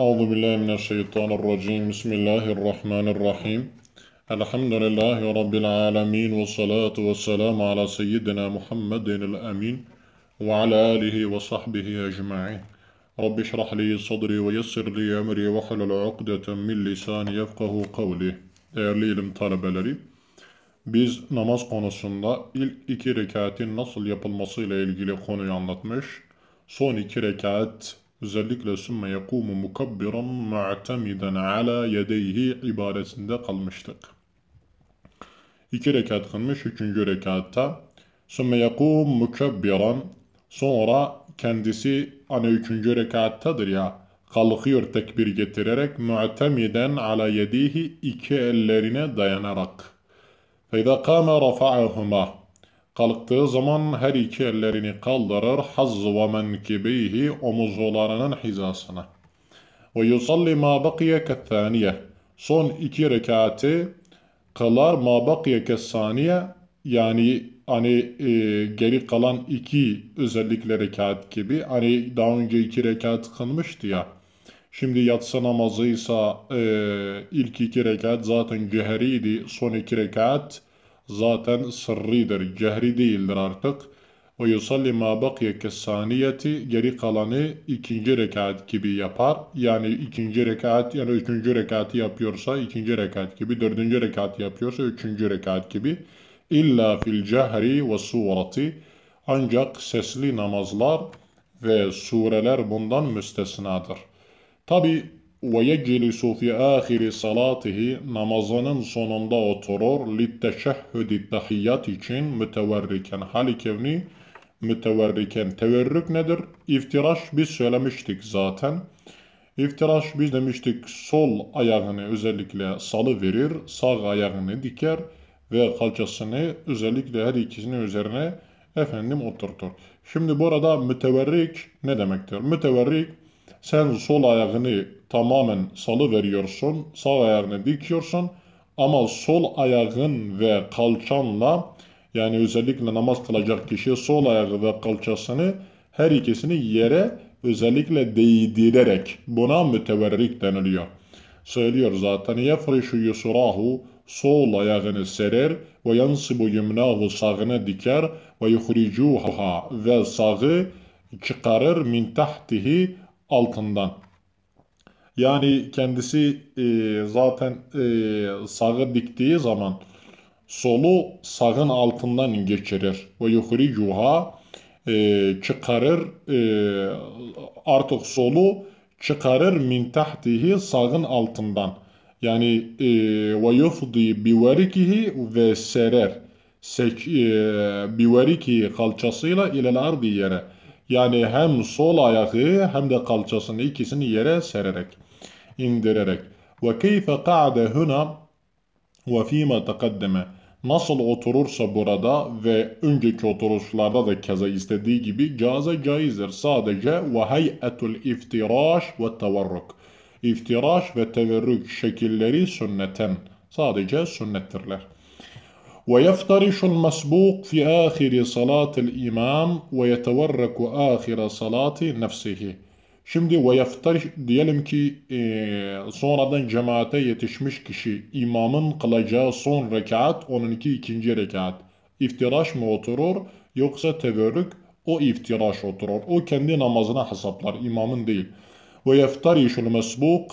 أعوذ بالله من الشيطان الرجيم بسم الله الرحمن الرحيم الحمد لله رب العالمين والصلاة والسلام على سيدنا محمد الأمين وعلى آله وصحبه أجمعين رب اشرح لي صدري ويسر لي أمري وحلل عقدة من lisani يفقه قولي Değerli ilim talebeleri, biz namaz konusunda ilk iki rekatin nasıl yapılması ile ilgili konuyu anlatmış, son iki rekat özellikle sümme yekumu mukabbiran mu'temiden ala yedeyhi ibaresinde kalmıştık. İki rekat kılmış, üçüncü rekatta sümme yekum mukabbiran sonra kendisi hani üçüncü rekattadır ya kalkıyor tekbir getirerek mu'temiden ala yedihi iki ellerine dayanarak. فَاِذَا قَامَ رَفَعَهُمَا Kalktığı zaman her iki ellerini kaldırır hazz ve menkibeyhi omuzlarının hizasına. Ve yusalli ma bakiye kettaniye. Son iki rekatı kılar ma bakiye kessaniye. Yani hani e, geri kalan iki özellikle rekat gibi. Hani daha önce iki rekat kılmıştı ya. Şimdi yatsı namazıysa e, ilk iki rekat zaten cüheriydi. Son iki rekat zaten sırridir, cehri değildir artık. Ve yusalli ma bakiye kessaniyeti geri kalanı ikinci rekat gibi yapar. Yani ikinci rekat yani üçüncü rekatı yapıyorsa ikinci rekat gibi, dördüncü rekat yapıyorsa üçüncü rekat gibi. İlla fil cehri ve surati ancak sesli namazlar ve sureler bundan müstesnadır. Tabi ve yeclisu fi ahiri salatihi namazının sonunda oturur litteşehhüdi tahiyyat için müteverriken hali kevni müteverriken teverrük nedir? İftiraş biz söylemiştik zaten. İftiraş biz demiştik sol ayağını özellikle salı verir, sağ ayağını diker ve kalçasını özellikle her ikisinin üzerine efendim oturtur. Şimdi burada müteverrik ne demektir? Müteverrik sen sol ayağını tamamen salı veriyorsun, sağ ayağını dikiyorsun ama sol ayağın ve kalçanla yani özellikle namaz kılacak kişi sol ayağı ve kalçasını her ikisini yere özellikle değdirerek buna müteverrik deniliyor. Söylüyor zaten yefrişu yusrahu sol ayağını serer ve yansibu yumnahu sağını diker ve yuhricuha ve sağı çıkarır min tahtihi altından. Yani kendisi e, zaten e, sağı diktiği zaman solu sağın altından geçirir. Ve yuhricuha e, çıkarır e, artık solu çıkarır min tahtihi sağın altından. Yani e, ve yufdi bivarikihi ve serer. Sek, e, bivarikihi kalçasıyla ilel ardi yere yani hem sol ayağı hem de kalçasını ikisini yere sererek, indirerek. Ve keyfe ka'de huna ve fîme tekaddeme. Nasıl oturursa burada ve önceki oturuşlarda da keza istediği gibi caza caizdir. Sadece ve heyetul iftiraş ve tevarruk. İftiraş ve teverrük şekilleri sünneten. Sadece sünnettirler. ويفترش المسبوق في آخر صلاة الإمام ويتورك آخر صلاة نفسه. Şimdi ويفترش diyelim ki e, sonradan cemaate yetişmiş kişi imamın kılacağı son rekat onunki ikinci rekat. İftiraş mı oturur yoksa teverrük o iftiraş oturur. O kendi namazına hesaplar imamın değil. ويفترش المسبوق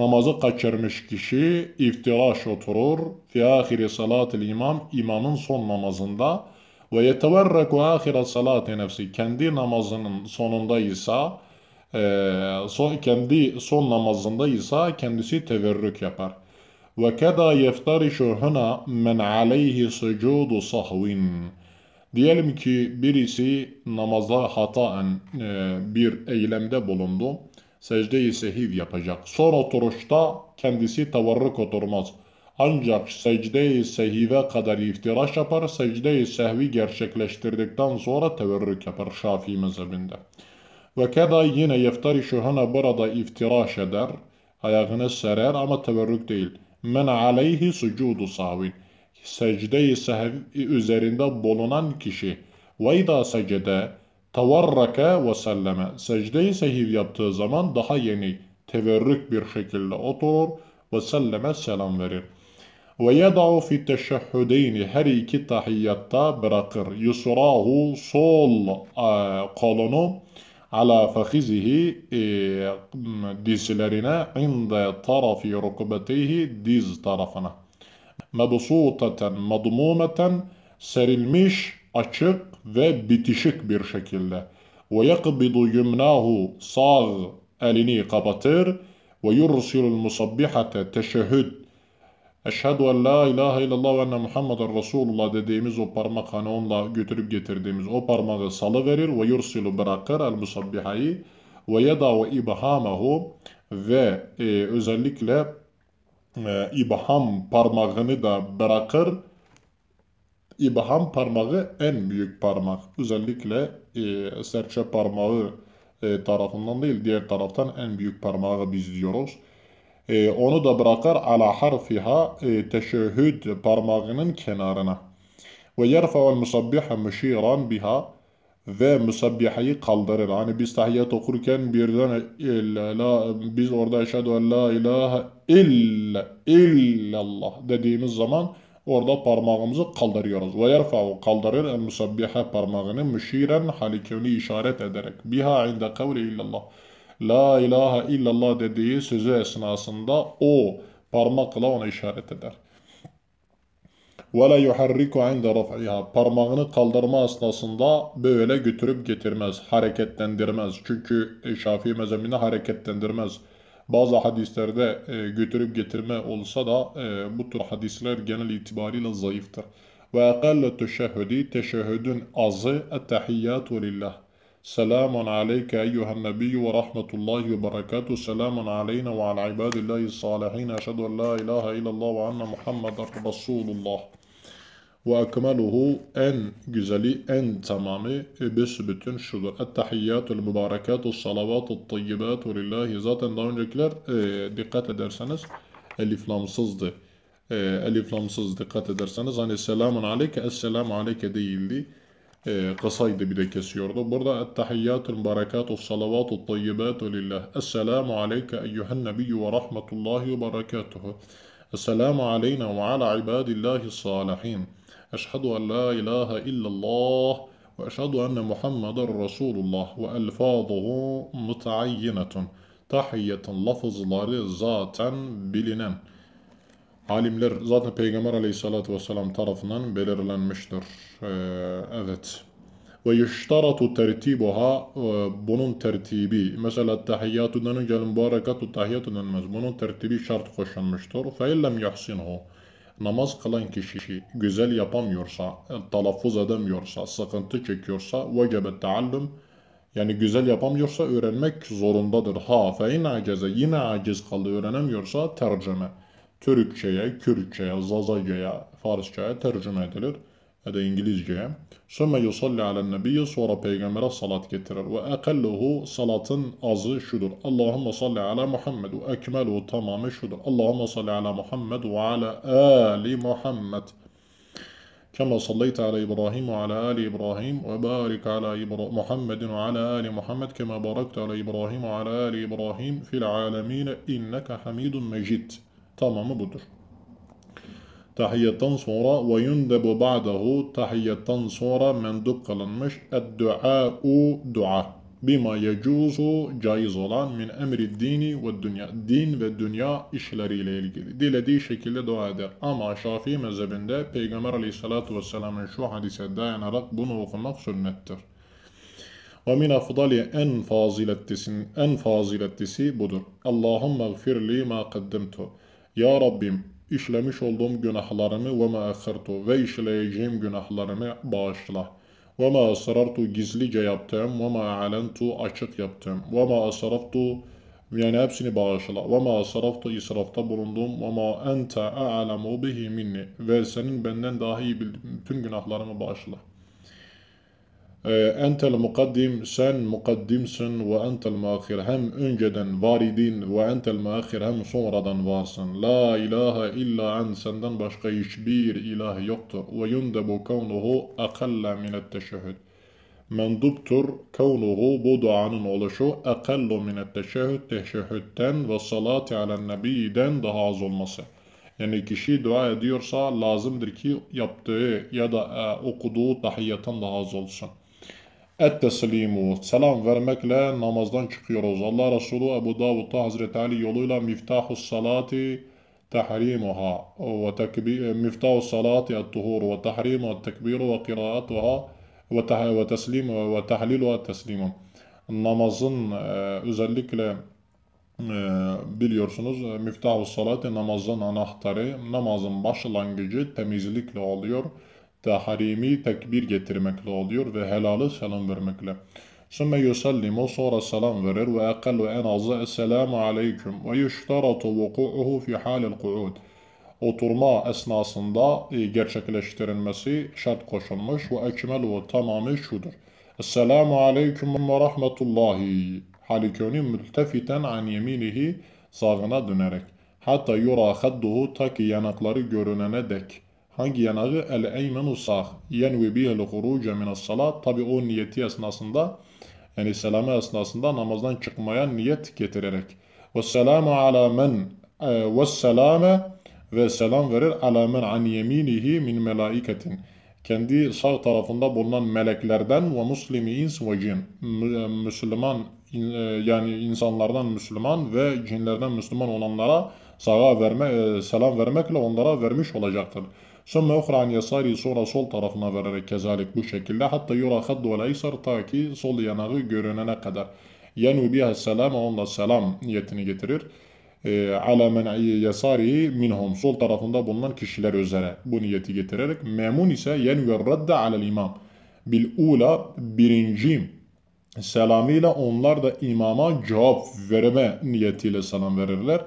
namazı kaçırmış kişi iftiraş oturur. Fi ahiri salatil imam imamın son namazında ve yeteverreku ahire salati nefsi kendi namazının sonunda ise e, son, kendi son namazında ise kendisi teverrük yapar. Ve keda yeftarişu huna men aleyhi sucudu sahvin. Diyelim ki birisi namaza hataen e, bir eylemde bulundu secde-i sehiv yapacak. Sonra oturuşta kendisi tavarruk oturmaz. Ancak secde-i sehive kadar iftiraş yapar, secde-i sehvi gerçekleştirdikten sonra teverrük yapar Şafii mezhebinde. Ve keda yine yeftarişu hana burada iftiraş eder, ayağını serer ama teverrük değil. Men aleyhi sucudu savin. Secde-i sehvi üzerinde bulunan kişi. Ve idâ secde Tavarraka ve selleme. Secde-i sehiv yaptığı zaman daha yeni, teverrük bir şekilde oturur ve selleme selam verir. Ve yeda'u fi teşehhüdeyni her iki tahiyyatta bırakır. Yusrahu sol e, kolunu ala fahizihi e, dizlerine inde tarafi rukbetihi diz tarafına. Mebsutaten, madmumeten, serilmiş, açık ve bitişik bir şekilde. ve وَيَقْبِضُ يُمْنَاهُ Sağ elini kapatır. وَيُرْسِلُ الْمُصَبِّحَةَ Teşehhüd. Eşhedü en la ilahe illallah ve enne Muhammeden Resulullah dediğimiz o parmak hani onunla götürüp getirdiğimiz o parmağı salı verir ve yursilu bırakır el musabbihayı ve yeda ve ibhamahu ve e, özellikle e, ibham parmağını da bırakır İbham parmağı en büyük parmak. Özellikle e, serçe parmağı e, tarafından değil diğer taraftan en büyük parmağı biz diyoruz. E, onu da bırakar ala harfiha e, teşehhüd parmağının kenarına. Ve yerfa'ul musabbiha müşiran biha ve müsabbihayı kaldırır. Hani biz tahiyyat okurken birden illa, e, la, biz orada eşhedü en la ilahe illa, illallah dediğimiz zaman Orada parmağımızı kaldırıyoruz. Ve yerfa'u kaldırır en musabbiha parmağını müşiren halikevni işaret ederek. Biha inde kavli illallah. La ilahe illallah dediği sözü esnasında o parmakla ona işaret eder. Ve la yuharriku inde raf'iha. Parmağını kaldırma esnasında böyle götürüp getirmez, hareketlendirmez. Çünkü Şafii mezhebinde hareketlendirmez Bazı hadislerde e, götürüp getirme olsa da e, bu tür hadisler genel itibariyle zayıftır. Ve aqallu teşehhüdi teşehhüdün azı ettehiyyatu lillah. Selamun aleyke eyyühen nebiyyü ve rahmetullahi ve berekatuhu. Selamun aleyna ve ala ibadillahi salihine. Eşhedü en la ilahe illallah ve anna Muhammeden Resulullah. Ve ekmeluhu en güzeli, en tamamı e, bis bütün şudur. Ettehiyyatul mübarekatü salavatul tayyibatü lillahi. Zaten daha öncekiler e, dikkat ederseniz eliflamsızdı. E, eliflamsız dikkat ederseniz hani selamun aleyke, esselamu aleyke değildi. E, kısaydı bir de kesiyordu. Burada ettehiyyatul mübarekatü salavatu tayyibatü lillah. Esselamu aleyke eyyühen nebiyyü ve rahmetullahi ve berekatuhu. السلام علينا وعلى عباد الله الصالحين أشهد أن لا إله إلا الله وأشهد أن محمد رسول الله وألفاظه متعينة تحية لفظ ذاتا بلنا Alimler zaten عليه الصلاة والسلام tarafından belirlenmiştir. Ee, أذت ve yüştaratu tertibuha e, bunun tertibi mesela tahiyyatudan önce mübarekatu tahiyyatun denmez bunun tertibi şart koşulmuştur fe illem yuhsinhu namaz kılan kişi güzel yapamıyorsa e, telaffuz edemiyorsa sıkıntı çekiyorsa vecebe taallüm yani güzel yapamıyorsa öğrenmek zorundadır. Ha fe in acize yine aciz kaldı öğrenemiyorsa tercüme. Türkçeye, Kürtçeye, Zazaca'ya, Farsça'ya tercüme edilir ya İngilizce. İngilizceye. Sonra yusalli alen nebiyye sonra peygambere salat getirir. Ve ekelluhu salatın azı şudur. Allahumme salli ala Muhammed ve ekmelu tamamı şudur. Allahumme salli ala Muhammed ve ala ali Muhammed. كما صليت على إبراهيم وعلى آل إبراهيم وبارك على إبرا محمد وعلى آل محمد كما باركت على إبراهيم وعلى آل إبراهيم في العالمين إنك حميد مجيد تمام budur. Tahiyyattan sonra ve yundebu ba'dahu tahiyyattan sonra mendukkalanmış eddua'u dua bima yecuzu caiz olan min emri dini ve dünya din ve dünya işleriyle ilgili dilediği şekilde dua eder. Ama Şafii mezhebinde Peygamber aleyhissalatu vesselamın şu hadise dayanarak bunu okumak sünnettir. Ve min afdali en faziletlisin en faziletlisi budur. Allahümme gfirli ma kaddemtu. Ya Rabbim işlemiş olduğum günahlarımı ve ma akhartu ve işleyeceğim günahlarımı bağışla. Ve ma asrartu gizlice yaptım ve ma alentu açık yaptım. Ve ma asraftu yani hepsini bağışla. Ve ma asraftu israfta bulundum. Ve ma ente a'lemu bihi minni. Ve senin benden daha iyi bildiğin tüm günahlarımı bağışla. Ee, entel mukaddim sen mukaddimsin ve entel maahir hem önceden var idin ve entel maahir hem sonradan varsın. La ilahe illa en senden başka hiçbir ilah yoktur. Ve yundebu kavnuhu akalla minet teşehhüd. Menduptur kavnuhu bu duanın oluşu akallu minet teşehhüd teşehhütten ve salati alen nebiden daha az olması. Yani kişi dua ediyorsa lazımdır ki yaptığı ya da e, okuduğu tahiyyetten daha az olsun etteslimu selam vermekle namazdan çıkıyoruz. Allah Resulü Ebu Davud'da Hazreti Ali yoluyla miftahu salati tahrimuha ve tekbir e, miftahu salati et-tuhur ve tahrimu et-tekbir ve kıraatuha ve teslimu ve ve tahliluha teslimu. Namazın e, özellikle e, biliyorsunuz miftahu salati namazın anahtarı, namazın başlangıcı temizlikle oluyor tahrimi tekbir getirmekle oluyor ve helalı selam vermekle. Sümme yusallimu sonra selam verir ve ekal ve en azı esselamu aleyküm ve yuştaratu vuku'uhu fi halil ku'ud. Oturma esnasında e, gerçekleştirilmesi şart koşulmuş ve ve tamamı şudur. Esselamu aleyküm ve rahmetullahi. Halikönü mültefiten an yeminihi sağına dönerek. Hatta yura hadduhu ta ki yanakları görünene dek.'' Hangi yanağı? El eymenu sağ. Yenvi bihel hurucu minas salat. Tabi o niyeti esnasında yani selame esnasında namazdan çıkmaya niyet getirerek. Ve selamu ala men e, ve selame ve selam verir ala men an yeminihi min melaiketin. Kendi sağ tarafında bulunan meleklerden ve muslimi ins ve cin. E, Müslüman e, yani insanlardan Müslüman ve cinlerden Müslüman olanlara sağa verme, selam vermekle onlara vermiş olacaktır. Sonra okra an yasari sonra sol tarafına vererek kezalik bu şekilde hatta yura haddu vel eysar ta ki sol yanağı görünene kadar. yanu biha selam onunla selam niyetini getirir. E, ala men yasari minhum sol tarafında bulunan kişiler üzere bu niyeti getirerek memun ise yenver radde alel imam bil ula birinci selamıyla onlar da imama cevap verme niyetiyle selam verirler.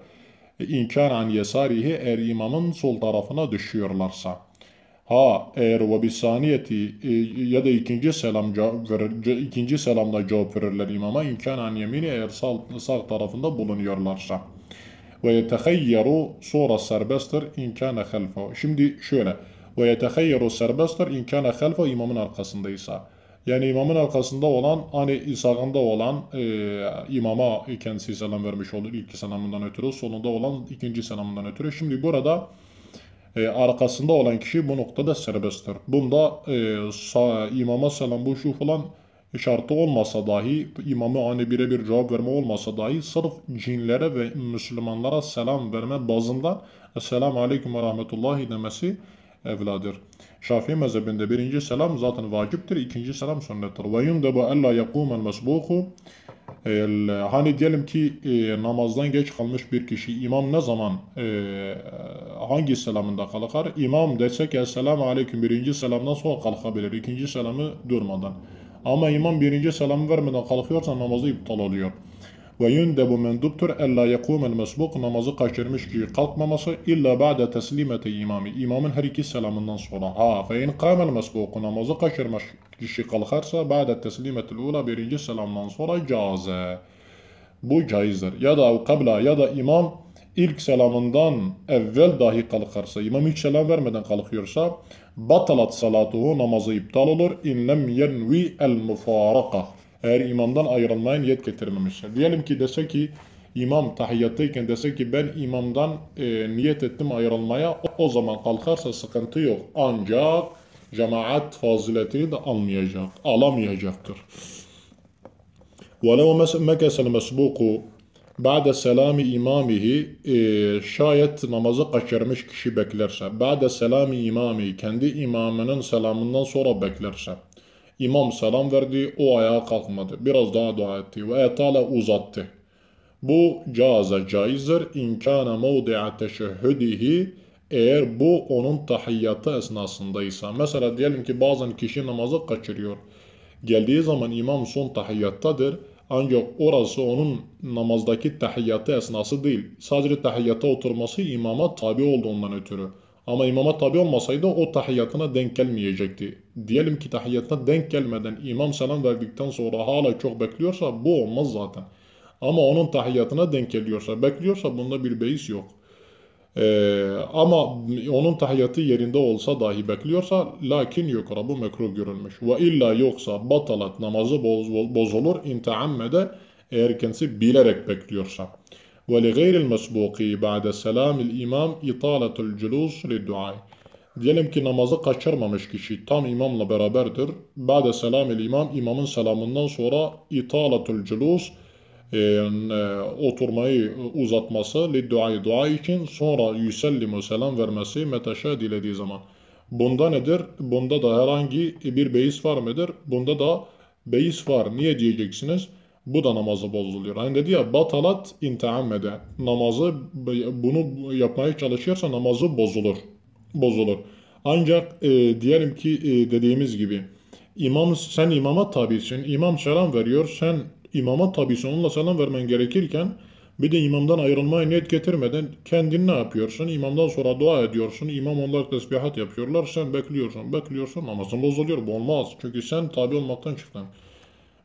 İnkar an yesarihi eğer imamın sol tarafına düşüyorlarsa. Ha eğer ve bir saniyeti e, ya da ikinci selam verir, ikinci selamda cevap verirler imama imkan an yemini eğer sağ, sağ tarafında bulunuyorlarsa. Ve yetehayyaru sonra serbesttir imkana halfa. Şimdi şöyle. Ve yetehayyaru serbesttir imkana halfa imamın arkasındaysa. Yani imamın arkasında olan, hani sağında olan e, imama kendisi selam vermiş olur. İlk selamından ötürü, sonunda olan ikinci selamından ötürü. Şimdi burada e, arkasında olan kişi bu noktada serbesttir. Bunda e, sağ, imama selam bu şu falan şartı olmasa dahi, imamı hani birebir cevap verme olmasa dahi sırf cinlere ve Müslümanlara selam verme bazında Esselamu Aleyküm ve Rahmetullahi demesi evladır. Şafii mezhebinde birinci selam zaten vaciptir, ikinci selam sünnettir. Ve bu alla yakûmen mesbuku e, Hani diyelim ki e, namazdan geç kalmış bir kişi imam ne zaman e, hangi selamında kalkar? İmam desek Esselamu Aleyküm birinci selamdan sonra kalkabilir. ikinci selamı durmadan. Ama imam birinci selamı vermeden kalkıyorsa namazı iptal oluyor. Ve yündebu menduptur ella yekumel mesbuk namazı kaçırmış kişi kalkmaması illa ba'de teslimeti imami. imamın her iki selamından sonra. Ha fe in kamel mesbuk namazı kaçırmış kişi kalkarsa ba'de teslimetil ula birinci selamdan sonra caze. Bu caizdir. Ya da kabla ya da imam ilk selamından evvel dahi kalkarsa, imam hiç selam vermeden kalkıyorsa, batalat salatuhu namazı iptal olur. İn lem yenvi el mufaraka. Eğer imamdan ayrılmaya niyet getirmemişse. Diyelim ki dese ki imam tahiyyattayken dese ki ben imamdan e, niyet ettim ayrılmaya o, o zaman kalkarsa sıkıntı yok. Ancak cemaat faziletini de almayacak, alamayacaktır. وَلَوْ مَكَسَ الْمَسْبُوقُ Ba'de selami imamihi e, şayet namazı kaçırmış kişi beklerse, ba'de selami imami kendi imamının selamından sonra beklerse, İmam selam verdi, o ayağa kalkmadı. Biraz daha dua etti ve etale uzattı. Bu caza caizdir. İmkana mevdi'a teşehhüdihi eğer bu onun tahiyyatı esnasındaysa. Mesela diyelim ki bazen kişi namazı kaçırıyor. Geldiği zaman imam son tahiyyattadır. Ancak orası onun namazdaki tahiyyatı esnası değil. Sadece tahiyyata oturması imama tabi olduğundan ötürü. Ama imama tabi olmasaydı o tahiyyatına denk gelmeyecekti. Diyelim ki tahiyyatına denk gelmeden imam selam verdikten sonra hala çok bekliyorsa bu olmaz zaten. Ama onun tahiyyatına denk geliyorsa, bekliyorsa bunda bir beis yok. Ee, ama onun tahiyyatı yerinde olsa dahi bekliyorsa lakin yukarı bu mekruh görülmüş. Ve illa yoksa batalat namazı boz, bozulur intiammede eğer kendisi bilerek bekliyorsa. وَلِغَيْرِ الْمَسْبُوقِ بعد سَلَامِ الْاِمَامِ اِطَالَةُ الْجُلُوسُ لِدُّعَى Diyelim ki namazı kaçırmamış kişi tam imamla beraberdir. Ba'de selamil imam, imamın selamından sonra italatul culus, e, e, oturmayı uzatması, li duayı dua için sonra yüsellimu selam vermesi meteşe dilediği zaman. Bunda nedir? Bunda da herhangi bir beis var mıdır? Bunda da beis var. Niye diyeceksiniz? Bu da namazı bozuluyor. Hani dedi ya batalat inteammede. Namazı bunu yapmaya çalışırsa namazı bozulur. Bozulur. Ancak e, diyelim ki e, dediğimiz gibi imam sen imama tabisin. İmam selam veriyor. Sen imama tabisin. Onunla selam vermen gerekirken bir de imamdan ayrılmaya niyet getirmeden kendin ne yapıyorsun? İmamdan sonra dua ediyorsun. İmam onlar tesbihat yapıyorlar. Sen bekliyorsun. Bekliyorsun. Namazın bozuluyor. Bu olmaz. Çünkü sen tabi olmaktan çıktın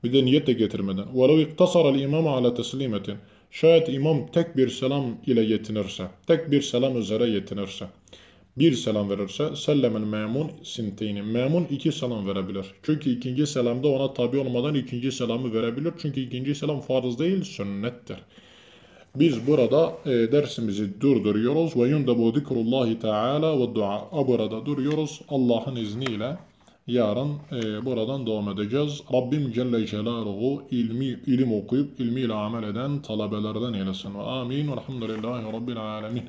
bir de niyet de getirmeden. وَلَوْ اِقْتَصَرَ الْاِمَامَ عَلَى تَسْلِيمَةٍ Şayet imam tek bir selam ile yetinirse, tek bir selam üzere yetinirse, bir selam verirse, sellemen memun sinteyni. Memun iki selam verebilir. Çünkü ikinci selamda ona tabi olmadan ikinci selamı verebilir. Çünkü ikinci selam farz değil, sünnettir. Biz burada e, dersimizi durduruyoruz. Ve yundebu zikrullahi teala ve dua. Burada duruyoruz Allah'ın izniyle yarın e, buradan devam edeceğiz. Rabbim Celle Celaluhu ilmi, ilim okuyup ilmiyle amel eden talebelerden eylesin. Amin. Velhamdülillahi Rabbil Alemin.